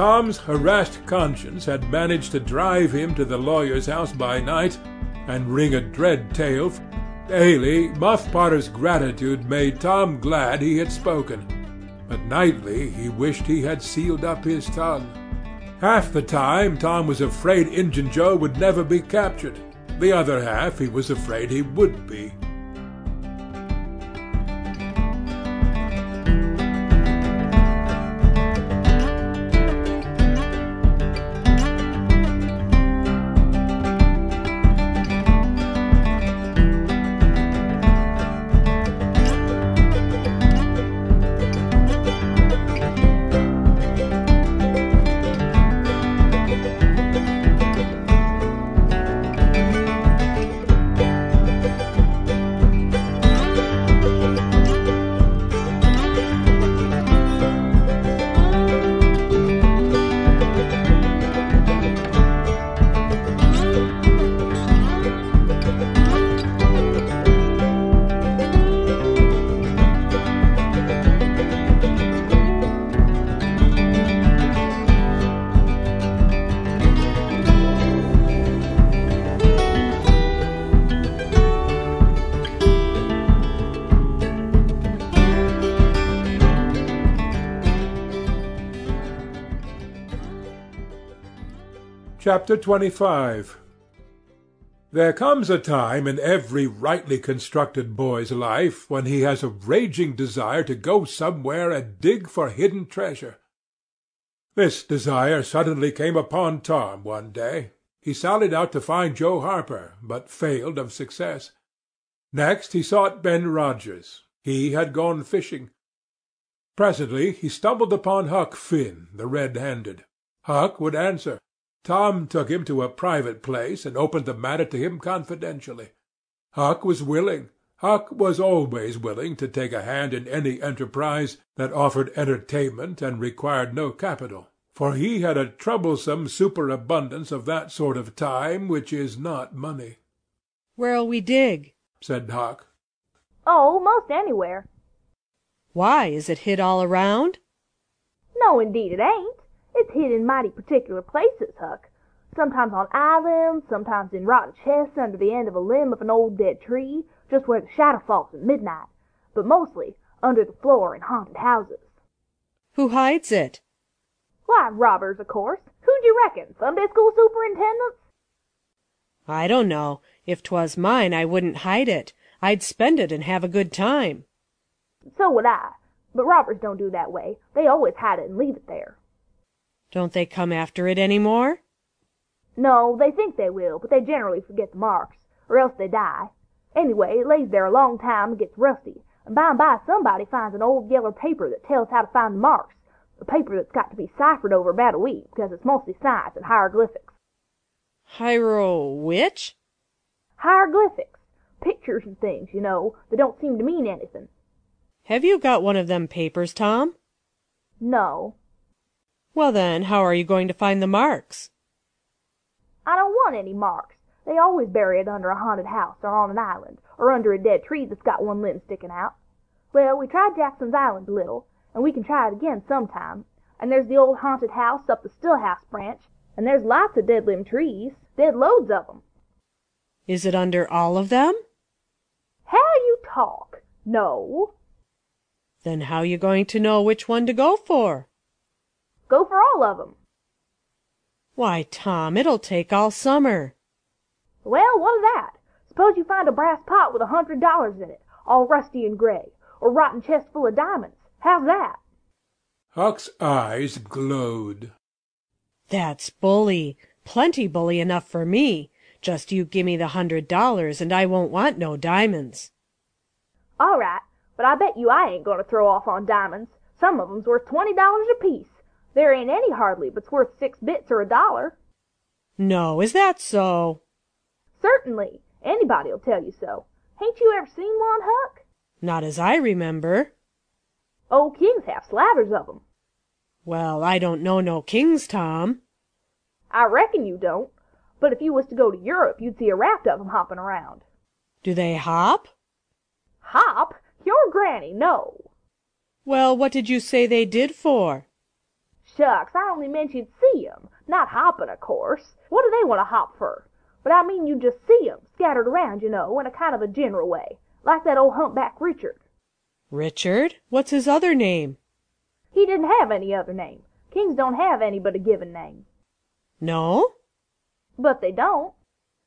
Tom's harassed conscience had managed to drive him to the lawyer's house by night and wring a dread tale. Daily, Muff Potter's gratitude made Tom glad he had spoken, but nightly he wished he had sealed up his tongue. Half the time Tom was afraid Injun Joe would never be captured; the other half he was afraid he would be. Chapter 25 There comes a time in every rightly constructed boy's life when he has a raging desire to go somewhere and dig for hidden treasure. This desire suddenly came upon Tom one day. He sallied out to find Joe Harper, but failed of success. Next he sought Ben Rogers. He had gone fishing. Presently he stumbled upon Huck Finn, the red-handed. Huck would answer. Tom took him to a private place and opened the matter to him confidentially. Huck was willing. Huck was always willing to take a hand in any enterprise that offered entertainment and required no capital, for he had a troublesome superabundance of that sort of time which is not money. "Where'll we dig?" said Huck. "Oh, 'most anywhere." "Why, is it hid all around?" "No, indeed it ain't. It's hid in mighty particular places, Huck. Sometimes on islands, sometimes in rotten chests under the end of a limb of an old dead tree, just where the shadow falls at midnight, but mostly under the floor in haunted houses." "Who hides it?" "Why, robbers, of course. Who'd you reckon? Sunday school superintendents?" "I don't know. If 'twas mine I wouldn't hide it. I'd spend it and have a good time." "So would I. But robbers don't do that way. They always hide it and leave it there. Don't they come after it any more?" "No, they think they will, but they generally forget the marks, or else they die. Anyway, it lays there a long time and gets rusty, and by and by somebody finds an old yeller paper that tells how to find the marks a paper that's got to be ciphered over about a week, because it's mostly signs and hieroglyphics." "Hiero which?" "Hieroglyphics pictures and things, you know, that don't seem to mean anything." "Have you got one of them papers, Tom?" "No. Well, then, how are you going to find the marks?" "I don't want any marks. They always bury it under a haunted house, or on an island, or under a dead tree that's got one limb sticking out. Well, we tried Jackson's Island a little, and we can try it again some time. And there's the old haunted house up the Stillhouse branch, and there's lots of dead limb trees, dead loads of 'em." "Is it under all of them?" "How you talk! No." "Then how you going to know which one to go for?" Go for all of 'em." "Why, Tom, it'll take all summer." "Well, what of that? Suppose you find a brass pot with a hundred dollars in it, all rusty and gray, or a rotten chest full of diamonds. How's that?" Huck's eyes glowed. "That's bully. Plenty bully enough for me. Just you gimme the hundred dollars and I won't want no diamonds." "All right, but I bet you I ain't going to throw off on diamonds. Some of 'em's worth twenty dollars apiece. There ain't any hardly but's worth six bits or a dollar." "No, is that so?" "Certainly. Anybody'll tell you so. Hain't you ever seen one, Huck?" "Not as I remember." "Old kings have slavers of 'em." "Well, I don't know no kings, Tom." "I reckon you don't. But if you was to go to Europe you'd see a raft of 'em hopping around." "Do they hop?" "Hop! Your granny! No." "Well, what did you say they did for?" "Shucks, I only meant you'd see 'em. Not hoppin', of course. What do they want to hop fer? But I mean you'd just see 'em, scattered around, you know, in a kind of a general way. Like that old humpback Richard." "Richard? What's his other name?" "He didn't have any other name. Kings don't have any but a given name." "No?" "But they don't."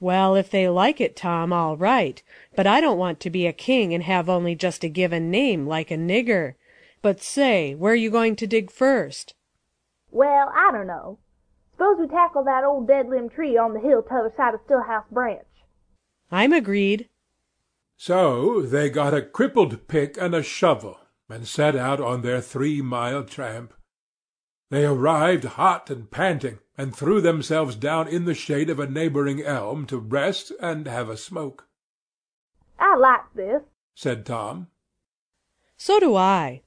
"Well, if they like it, Tom, all right. But I don't want to be a king and have only just a given name, like a nigger. But say, where you going to dig first?" "Well, I dunno. S'pose we tackle that old dead limb tree on the hill t'other side of Stillhouse Branch." "I'm agreed." So they got a crippled pick and a shovel, and set out on their three mile tramp. They arrived hot and panting, and threw themselves down in the shade of a neighbouring elm to rest and have a smoke. "I like this," said Tom. "So do I."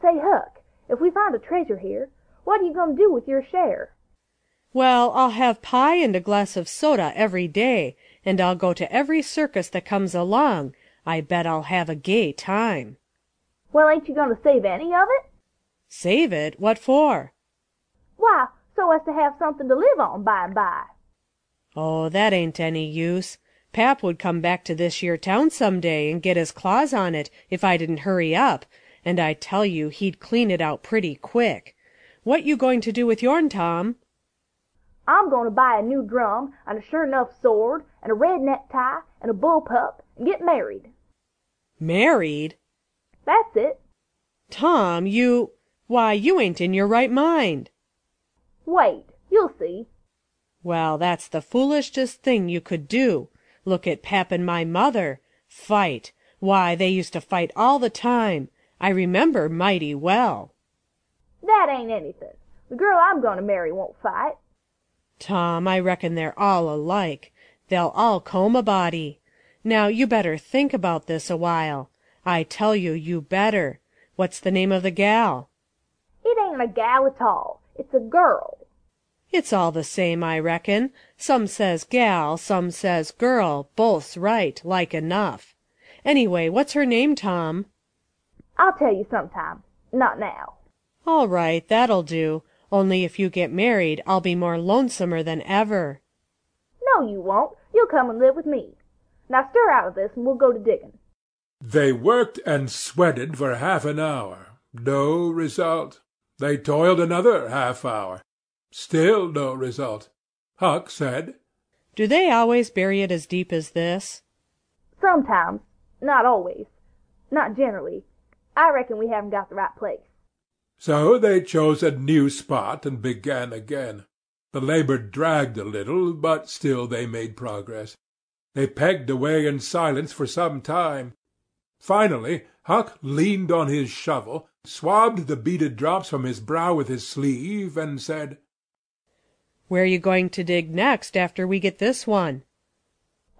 "Say, Huck, if we find a treasure here. What you going to do with your share?" "Well, I'll have pie and a glass of soda every day, and I'll go to every circus that comes along. I bet I'll have a gay time." "Well, ain't you going to save any of it?" "Save it? What for?" "Why, so as to have something to live on by and by." "Oh, that ain't any use. Pap would come back to this yere town some day and get his claws on it if I didn't hurry up, and I tell you he'd clean it out pretty quick. What you going to do with yourn, Tom?" "I'm going to buy a new drum, and a sure enough sword, and a red necktie, and a bull pup, and get married." "Married!" "That's it." "Tom, you why, you ain't in your right mind!" "Wait. You'll see." "Well, that's the foolishest thing you could do. Look at pap and my mother. Fight! Why, they used to fight all the time. I remember mighty well that ain't anything. The girl I'm going to marry won't fight." "Tom, I reckon they're all alike. They'll all comb a body. Now, you better think about this a while. I tell you, you better. What's the name of the gal?" "It ain't a gal at all. It's a girl." "It's all the same, I reckon. Some says gal, some says girl, both's right, like enough. Anyway, what's her name, Tom?" "I'll tell you sometime. Not now. "All right, that'll do. Only if you get married I'll be more lonesomer than ever." "No, you won't. You'll come and live with me. Now stir out of this, and we'll go to digging." They worked and sweated for half an hour. No result. They toiled another half hour. Still no result. Huck said: "Do they always bury it as deep as this?" "Sometimes. Not always. Not generally. I reckon we haven't got the right place. So they chose a new spot and began again. The labour dragged a little, but still they made progress. They pegged away in silence for some time. Finally Huck leaned on his shovel, swabbed the beaded drops from his brow with his sleeve, and said, "Where are you going to dig next after we get this one?"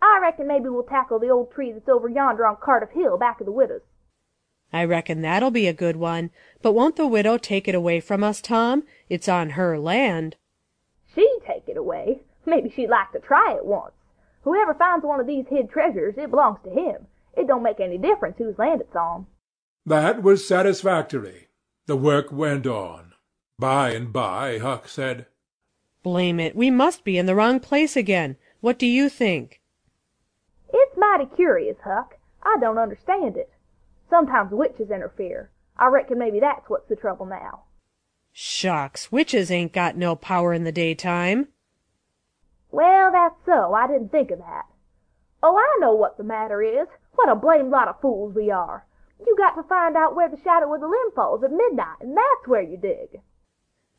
"I reckon maybe we'll tackle the old tree that's over yonder on Cardiff Hill back of the widow's. "I reckon that'll be a good one; but won't the widow take it away from us, Tom? It's on her land." "She take it away! Maybe she'd like to try it once. Whoever finds one of these hid treasures, it belongs to him. It don't make any difference whose land it's on." That was satisfactory. The work went on. By and by Huck said: "Blame it, we must be in the wrong place again. What do you think?" "It's mighty curious, Huck. I don't understand it. Sometimes witches interfere. I reckon maybe that's what's the trouble now." "Shucks! Witches ain't got no power in the daytime." "Well, that's so. I didn't think of that. Oh, I know what the matter is. What a blamed lot of fools we are! You got to find out where the shadow of the limb falls at midnight, and that's where you dig."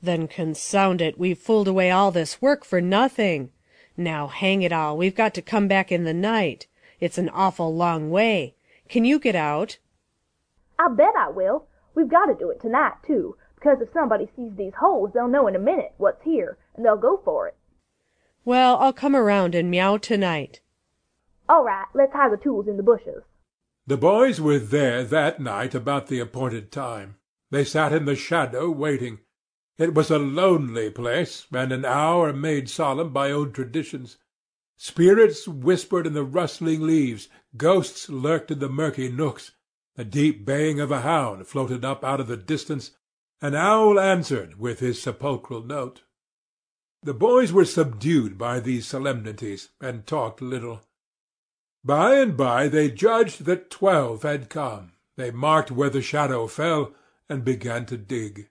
"Then consound it, we've fooled away all this work for nothing. Now, hang it all, we've got to come back in the night. It's an awful long way. Can you get out? I bet I will. We've got to do it tonight, too, because if somebody sees these holes they'll know in a minute what's here, and they'll go for it." "Well, I'll come around and meow tonight." "All right. Let's hide the tools in the bushes." The boys were there that night about the appointed time. They sat in the shadow waiting. It was a lonely place, and an hour made solemn by old traditions. Spirits whispered in the rustling leaves, ghosts lurked in the murky nooks, the deep baying of a hound floated up out of the distance. An owl answered with his sepulchral note. The boys were subdued by these solemnities, and talked little. By and by they judged that twelve had come, they marked where the shadow fell, and began to dig.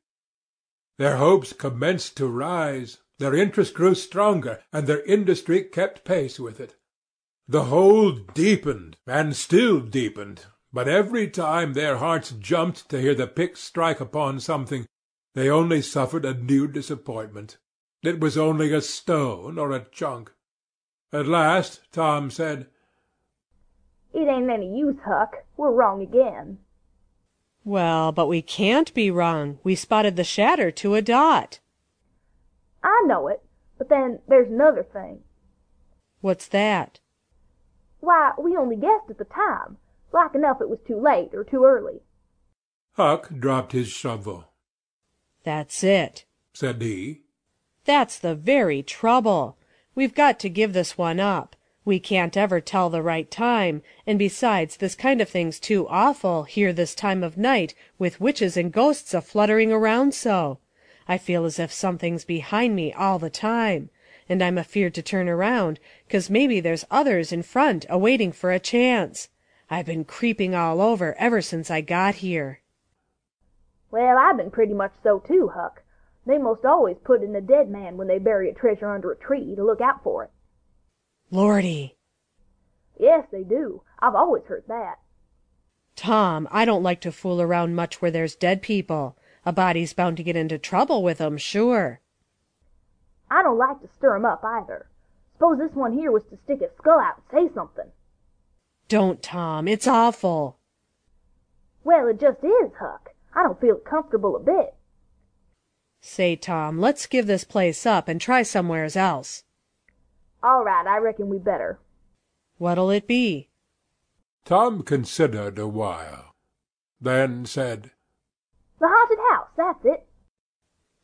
Their hopes commenced to rise, their interest grew stronger, and their industry kept pace with it. The hole deepened, and still deepened but every time their hearts jumped to hear the pick strike upon something, they only suffered a new disappointment. It was only a stone or a chunk. At last Tom said, "It ain't any use, Huck. We're wrong again." "Well, but we can't be wrong. We spotted the shatter to a dot." "I know it, but then there's another thing." "What's that?" "Why, we only guessed at the time. Like enough it was too late or too early. Huck dropped his shovel. That's it, said he. That's the very trouble. We've got to give this one up. We can't ever tell the right time, and besides this kind of thing's too awful, here this time of night with witches and ghosts a fluttering around so. I feel as if something's behind me all the time, and I'm afeard to turn around, cause maybe there's others in front a waiting for a chance. I've been creeping all over ever since I got here." "Well, I've been pretty much so too, Huck. They most always put in a dead man when they bury a treasure under a tree, to look out for it." "Lordy!" "Yes, they do. I've always heard that." "Tom, I don't like to fool around much where there's dead people. A body's bound to get into trouble with 'em, sure." "I don't like to stir 'em up, either. S'pose this one here was to stick his skull out and say something. Don't, Tom. It's awful." "Well, it just is, Huck. I don't feel comfortable a bit." "Say, Tom, let's give this place up and try somewheres else." "All right, I reckon we better." "What'll it be?" Tom considered a while, then said, "The haunted house, that's it."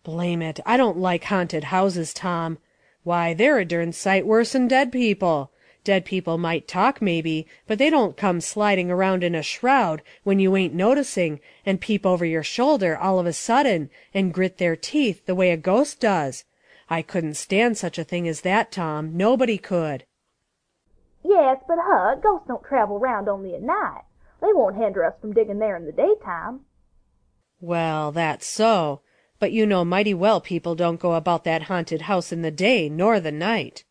"Blame it, I don't like haunted houses, Tom. Why, they're a dern sight worse'n dead people. Dead people might talk, maybe, but they don't come sliding around in a shroud, when you ain't noticing, and peep over your shoulder all of a sudden, and grit their teeth the way a ghost does. I couldn't stand such a thing as that, Tom; nobody could." "Yes, but, Hug, ghosts don't travel round only at night. They won't hinder us from digging there in the daytime." "Well, that's so; but you know mighty well people don't go about that haunted house in the day nor the night.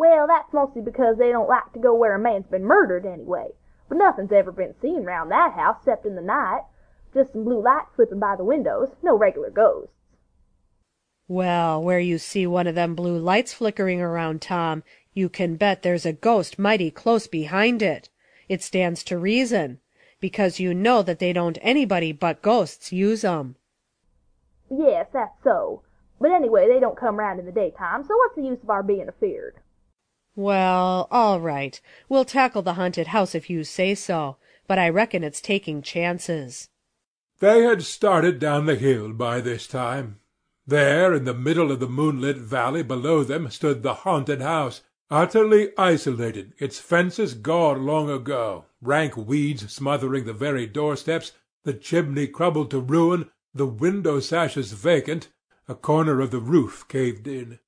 "Well, that's mostly because they don't like to go where a man's been murdered, anyway. But nothin's ever been seen round that house except in the night. Just some blue lights slippin' by the windows. No reg'lar ghosts." "Well, where you see one of them blue lights flickering around, Tom, you can bet there's a ghost mighty close behind it. It stands to reason. Because you know that they don't anybody but ghosts use 'em." "Yes, that's so. But anyway they don't come round in the daytime, so what's the use of our being afeard? "Well, all right. We'll tackle the haunted house if you say so. But I reckon it's taking chances." They had started down the hill by this time. There in the middle of the moonlit valley below them stood the haunted house, utterly isolated, its fences gone long ago, rank weeds smothering the very doorsteps, the chimney crumbled to ruin, the window sashes vacant, a corner of the roof caved in.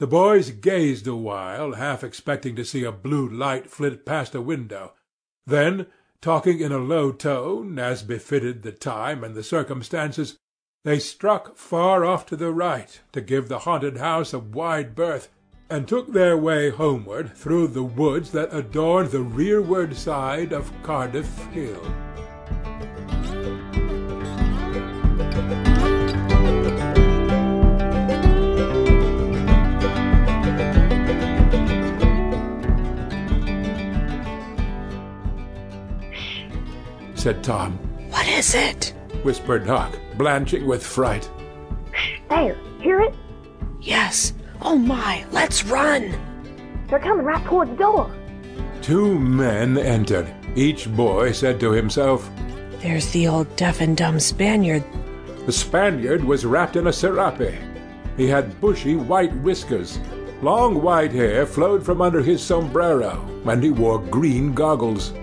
The boys gazed awhile, half expecting to see a blue light flit past a window; then, talking in a low tone, as befitted the time and the circumstances, they struck far off to the right, to give the haunted house a wide berth, and took their way homeward through the woods that adorned the rearward side of Cardiff Hill. said Tom. What is it? whispered Huck, blanching with fright. There, hear it? Yes. Oh my, let's run! They're coming right toward the door. Two men entered. Each boy said to himself, There's the old deaf and dumb Spaniard. The Spaniard was wrapped in a serape. He had bushy white whiskers. Long white hair flowed from under his sombrero, and he wore green goggles.